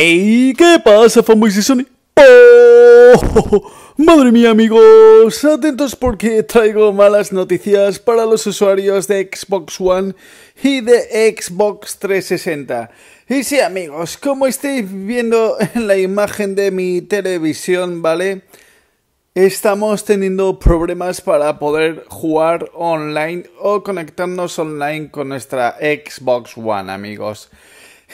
¡Ey! ¿Qué pasa, fanboys de Sony? ¡Oh! Madre mía, amigos, atentos porque traigo malas noticias para los usuarios de Xbox One y de Xbox 360. Y sí, amigos, como estáis viendo en la imagen de mi televisión, ¿vale? Estamos teniendo problemas para poder jugar online o conectarnos online con nuestra Xbox One, amigos.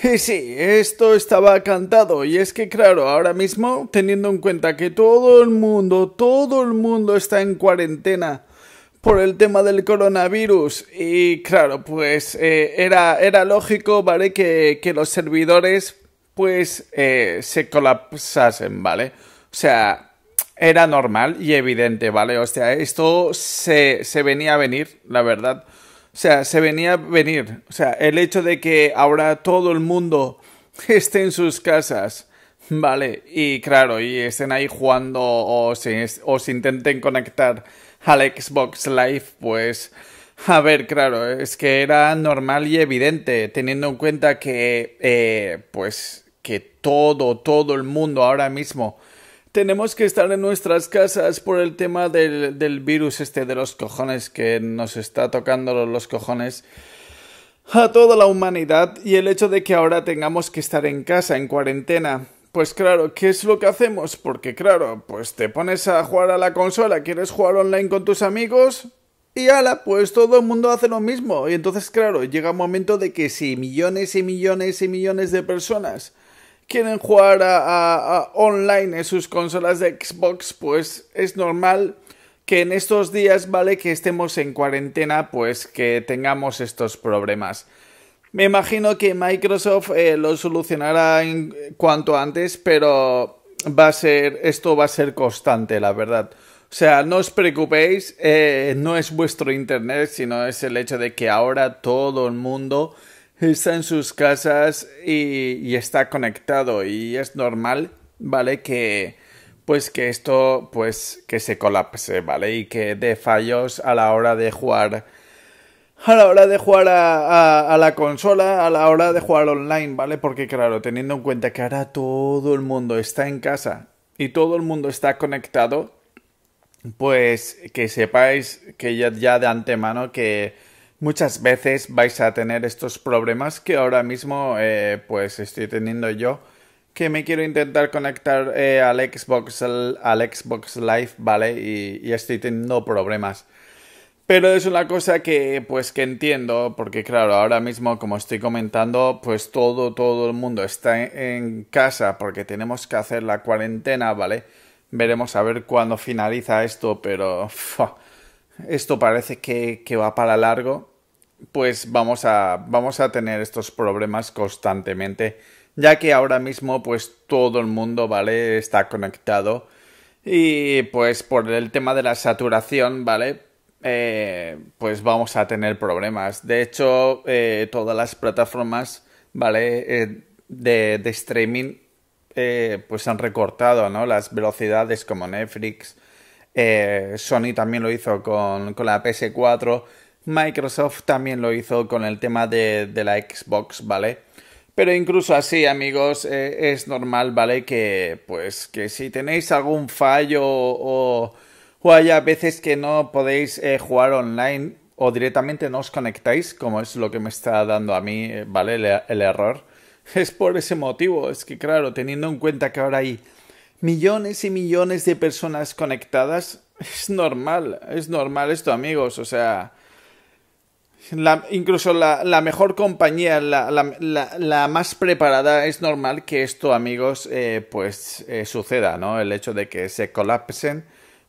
Y sí, esto estaba cantado y es que claro, ahora mismo, teniendo en cuenta que todo el mundo, todo el mundo está en cuarentena por el tema del coronavirus y claro, pues eh, era, era lógico, ¿vale? Que, los servidores pues eh, se colapsasen, ¿vale? O sea, era normal y evidente, ¿vale? O sea, esto se, se venía a venir, la verdad. O sea, se venía a venir. O sea, el hecho de que ahora todo el mundo esté en sus casas, ¿vale? Y claro, y estén ahí jugando o se, intenten conectar al Xbox Live, pues... A ver, claro, es que era normal y evidente, teniendo en cuenta que, eh, pues, que todo, todo el mundo ahora mismo tenemos que estar en nuestras casas por el tema del, virus este de los cojones que nos está tocando los cojones a toda la humanidad y el hecho de que ahora tengamos que estar en casa, en cuarentena. Pues claro, ¿qué es lo que hacemos? Porque claro, pues te pones a jugar a la consola, quieres jugar online con tus amigos y ala, pues todo el mundo hace lo mismo. Y entonces claro, llega un momento de que si millones y millones y millones de personas quieren jugar a, online en sus consolas de Xbox, pues es normal que en estos días, ¿vale? Que estemos en cuarentena, pues que tengamos estos problemas. Me imagino que Microsoft eh, lo solucionará en cuanto antes, pero va a ser, esto va a ser constante, la verdad. O sea, no os preocupéis, eh, no es vuestro internet, sino es el hecho de que ahora todo el mundo está en sus casas y, está conectado y es normal, ¿vale? Que pues que esto pues que se colapse, ¿vale? Y que dé fallos a la hora de jugar a la hora de jugar a, la consola, a la hora de jugar online, ¿vale? Porque claro, teniendo en cuenta que ahora todo el mundo está en casa y todo el mundo está conectado, pues que sepáis que ya de antemano que muchas veces vais a tener estos problemas que ahora mismo eh, pues estoy teniendo yo que me quiero intentar conectar eh, al Xbox al Xbox Live vale y, estoy teniendo problemas pero es una cosa que pues que entiendo porque claro ahora mismo como estoy comentando pues todo todo el mundo está en, casa porque tenemos que hacer la cuarentena vale veremos a ver cuándo finaliza esto pero esto parece que va para largo pues vamos a, vamos a tener estos problemas constantemente, ya que ahora mismo pues todo el mundo, ¿vale? Está conectado y pues por el tema de la saturación, ¿vale? Eh, pues vamos a tener problemas. De hecho, eh, todas las plataformas, ¿vale? Eh, de, de, streaming, pues han recortado, ¿no? Las velocidades como Netflix, Sony también lo hizo con, con la PS4, Microsoft también lo hizo con el tema de, la Xbox, ¿vale? Pero incluso así, amigos, eh, es normal, ¿vale? Que pues que si tenéis algún fallo o, o haya veces que no podéis eh, jugar online o directamente no os conectáis, como es lo que me está dando a mí, eh, ¿vale? el error. Es por ese motivo, es que claro, teniendo en cuenta que ahora hay millones y millones de personas conectadas, es normal, es normal esto, amigos, o sea incluso la, mejor compañía, la, más preparada, es normal que esto, amigos, eh, pues eh, suceda, ¿no? El hecho de que se colapsen,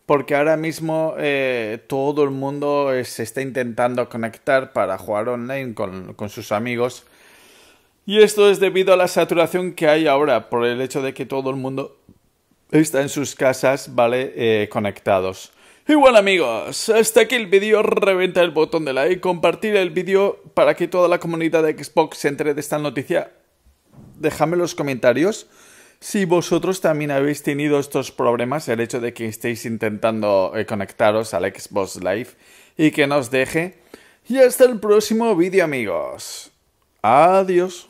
porque ahora mismo eh, todo el mundo se está intentando conectar para jugar online con, sus amigos. Y esto es debido a la saturación que hay ahora, por el hecho de que todo el mundo está en sus casas, ¿vale? conectados. Y bueno amigos, hasta aquí el vídeo, reventa el botón de like, compartir el vídeo para que toda la comunidad de Xbox se entere de esta noticia. déjame en los comentarios si vosotros también habéis tenido estos problemas, el hecho de que estéis intentando eh, conectaros al Xbox Live y que nos deje. Y hasta el próximo vídeo amigos. Adiós.